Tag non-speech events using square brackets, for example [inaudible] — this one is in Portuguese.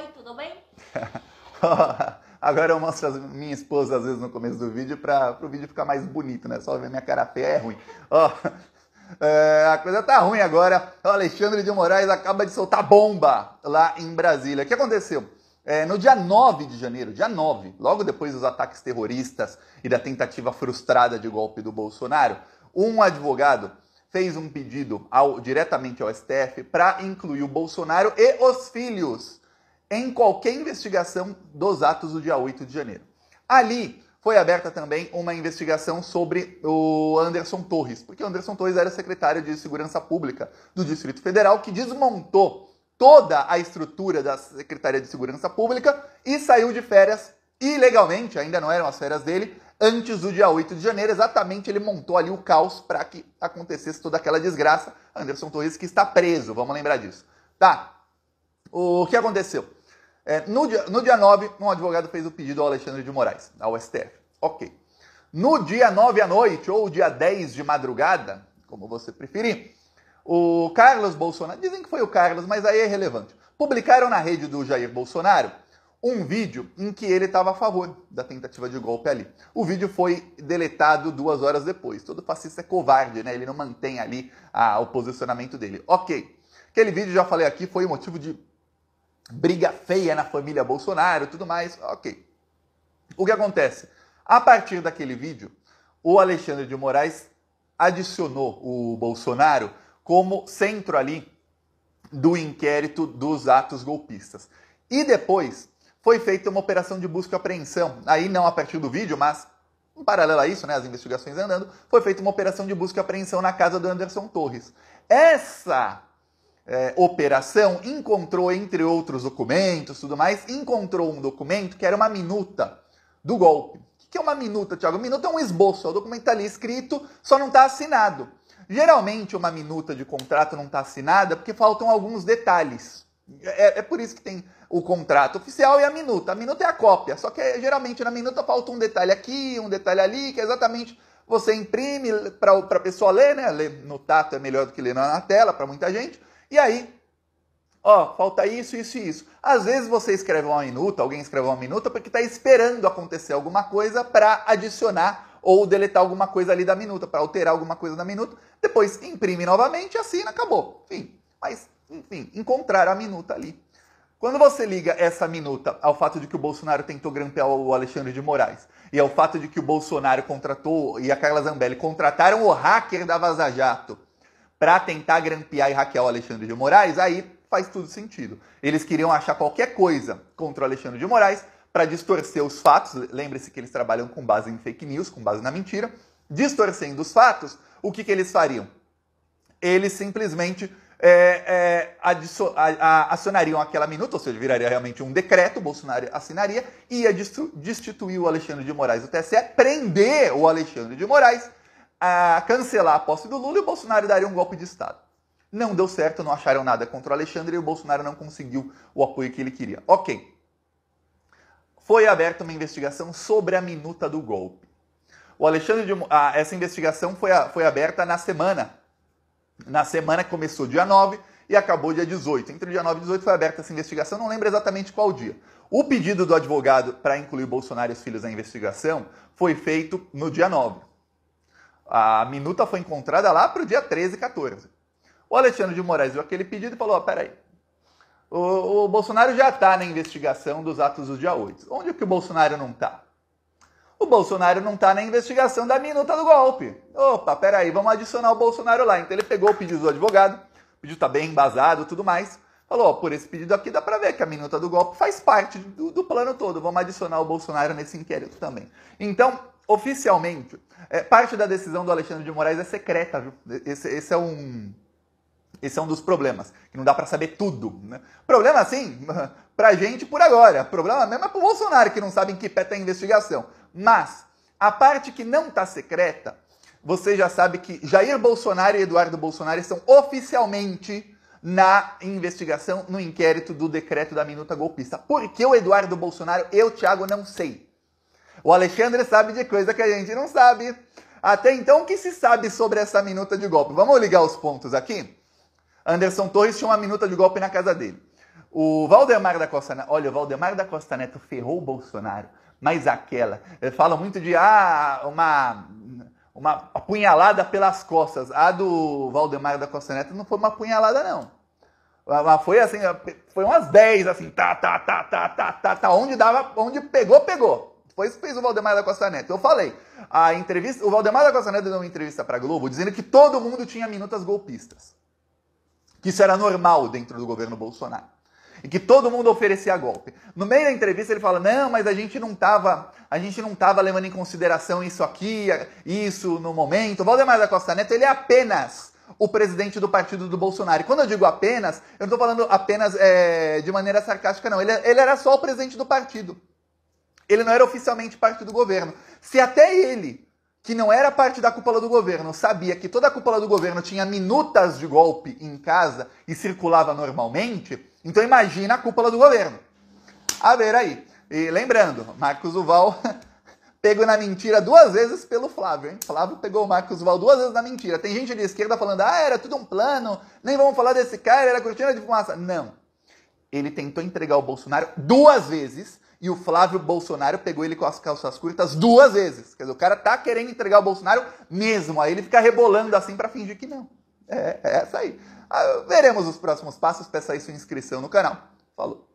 Oi, tudo bem? [laughs] Agora eu mostro as minha esposa às vezes no começo do vídeo para o vídeo ficar mais bonito, né? Só ver minha cara feia é ruim. Ó, [laughs] é, a coisa tá ruim agora. O Alexandre de Moraes acaba de soltar bomba lá em Brasília. O que aconteceu? É, no dia 9 de janeiro, dia 9, logo depois dos ataques terroristas e da tentativa frustrada de golpe do Bolsonaro, um advogado fez um pedido ao, diretamente ao STF para incluir o Bolsonaro e os filhos em qualquer investigação dos atos do dia 8 de janeiro. Ali foi aberta também uma investigação sobre o Anderson Torres, porque o Anderson Torres era secretário de Segurança Pública do Distrito Federal, que desmontou toda a estrutura da Secretaria de Segurança Pública e saiu de férias ilegalmente, ainda não eram as férias dele, antes do dia 8 de janeiro. Exatamente, ele montou ali o caos para que acontecesse toda aquela desgraça. Anderson Torres que está preso, vamos lembrar disso. Tá. O que aconteceu? É, no, dia, no dia 9, um advogado fez o pedido ao Alexandre de Moraes, ao STF. Ok. No dia 9 à noite, ou dia 10 de madrugada, como você preferir, o Carlos Bolsonaro, dizem que foi o Carlos, mas aí é relevante publicaram na rede do Jair Bolsonaro um vídeo em que ele estava a favor da tentativa de golpe ali. O vídeo foi deletado duas horas depois. Todo fascista é covarde, né? Ele não mantém ali a, ah, o posicionamento dele. Ok. Aquele vídeo, já falei aqui, foi motivo de briga feia na família Bolsonaro, tudo mais. Ok. O que acontece? A partir daquele vídeo, o Alexandre de Moraes adicionou o Bolsonaro como centro ali do inquérito dos atos golpistas. E depois foi feita uma operação de busca e apreensão. Aí não a partir do vídeo, mas em paralelo a isso, né, as investigações andando, foi feita uma operação de busca e apreensão na casa do Anderson Torres. Essa é, operação, encontrou, entre outros documentos, tudo mais, encontrou um documento que era uma minuta do golpe. O que é uma minuta, Tiago? Minuta é um esboço, é o documento está ali escrito, só não está assinado. Geralmente uma minuta de contrato não está assinada porque faltam alguns detalhes. É, é, por isso que tem o contrato oficial e a minuta. A minuta é a cópia, só que é, geralmente na minuta falta um detalhe aqui, um detalhe ali, que é exatamente você imprime para a pessoa ler, né? Ler no tato é melhor do que ler na tela para muita gente. E aí, ó, falta isso, isso e isso. Às vezes você escreve uma minuta, alguém escreve uma minuta porque está esperando acontecer alguma coisa para adicionar ou deletar alguma coisa ali da minuta, para alterar alguma coisa da minuta. Depois imprime novamente, assina, acabou. Enfim, mas, enfim, encontrar a minuta ali. Quando você liga essa minuta ao fato de que o Bolsonaro tentou grampear o Alexandre de Moraes e ao fato de que o Bolsonaro contratou e a Carla Zambelli contrataram o hacker da Vaza Jato para tentar grampear e hackear o Alexandre de Moraes, aí faz tudo sentido. Eles queriam achar qualquer coisa contra o Alexandre de Moraes para distorcer os fatos. Lembre-se que eles trabalham com base em fake news, com base na mentira. Distorcendo os fatos, o que, que eles fariam? Eles simplesmente é, é, a, a, acionariam aquela minuta, ou seja, viraria realmente um decreto, Bolsonaro assinaria, e ia destituir o Alexandre de Moraes do TSE, prender o Alexandre de Moraes a cancelar a posse do Lula e o Bolsonaro daria um golpe de Estado. Não deu certo, não acharam nada contra o Alexandre e o Bolsonaro não conseguiu o apoio que ele queria. Ok. Foi aberta uma investigação sobre a minuta do golpe. O Alexandre de, ah, essa investigação foi, a, foi aberta na semana. Na semana que começou dia 9 e acabou dia 18. Entre o dia 9 e 18 foi aberta essa investigação, não lembro exatamente qual dia. O pedido do advogado para incluir Bolsonaro e os filhos na investigação foi feito no dia 9. A minuta foi encontrada lá para o dia 13, 14. O Alexandre de Moraes viu aquele pedido e falou: oh, peraí, o, o Bolsonaro já está na investigação dos atos do dia 8. Onde é que o Bolsonaro não está? O Bolsonaro não está na investigação da minuta do golpe. Opa, peraí, vamos adicionar o Bolsonaro lá. Então ele pegou o pedido do advogado, o pedido está bem embasado tudo mais. Falou, por esse pedido aqui dá para ver que a minuta do golpe faz parte do, do plano todo. Vamos adicionar o Bolsonaro nesse inquérito também. Então, oficialmente, é, parte da decisão do Alexandre de Moraes é secreta, viu? Esse, esse é um. Esse é um dos problemas, que não dá para saber tudo. Né? Problema, sim, [laughs] pra gente por agora. Problema mesmo é pro Bolsonaro, que não sabe em que pé tá a investigação. Mas, a parte que não tá secreta, você já sabe que Jair Bolsonaro e Eduardo Bolsonaro são oficialmente na investigação, no inquérito do decreto da minuta golpista. Por que o Eduardo Bolsonaro Eu Thiago não sei? O Alexandre sabe de coisa que a gente não sabe. Até então, o que se sabe sobre essa minuta de golpe? Vamos ligar os pontos aqui? Anderson Torres tinha uma minuta de golpe na casa dele. O Valdemar da Costa Neto, olha, o Valdemar da Costa Neto ferrou o Bolsonaro, mas aquela, fala muito de ah, uma uma apunhalada pelas costas. A do Valdemar da Costa Neto não foi uma apunhalada, não. Mas foi assim, foi umas 10, assim, tá, tá, tá, tá, tá, tá, tá. Onde dava, onde pegou, pegou. Foi isso que fez o Valdemar da Costa Neto. Eu falei, a entrevista, o Valdemar da Costa Neto deu uma entrevista para Globo dizendo que todo mundo tinha minutas golpistas. Que isso era normal dentro do governo Bolsonaro e que todo mundo oferecia golpe. No meio da entrevista ele fala: "Não, mas a gente não estava, a gente não tava levando em consideração isso aqui, isso no momento". Valdemar da Costa Neto, ele é apenas o presidente do partido do Bolsonaro. E quando eu digo apenas, eu não estou falando apenas é, de maneira sarcástica, não. Ele, ele era só o presidente do partido. Ele não era oficialmente parte do governo. Se até ele que não era parte da cúpula do governo, sabia que toda a cúpula do governo tinha minutas de golpe em casa e circulava normalmente, então imagina a cúpula do governo. A ver aí. E lembrando, Marcos Uval [laughs] pegou na mentira duas vezes pelo Flávio, hein? Flávio pegou o Marcos Uval duas vezes na mentira. Tem gente de esquerda falando, ah, era tudo um plano, nem vamos falar desse cara, era cortina de fumaça. Não. Ele tentou entregar o Bolsonaro duas vezes e o Flávio Bolsonaro pegou ele com as calças curtas duas vezes. Quer dizer, o cara tá querendo entregar o Bolsonaro mesmo. Aí ele fica rebolando assim para fingir que não. É, é essa aí. Ah, veremos os próximos passos. Peça aí sua inscrição no canal. Falou.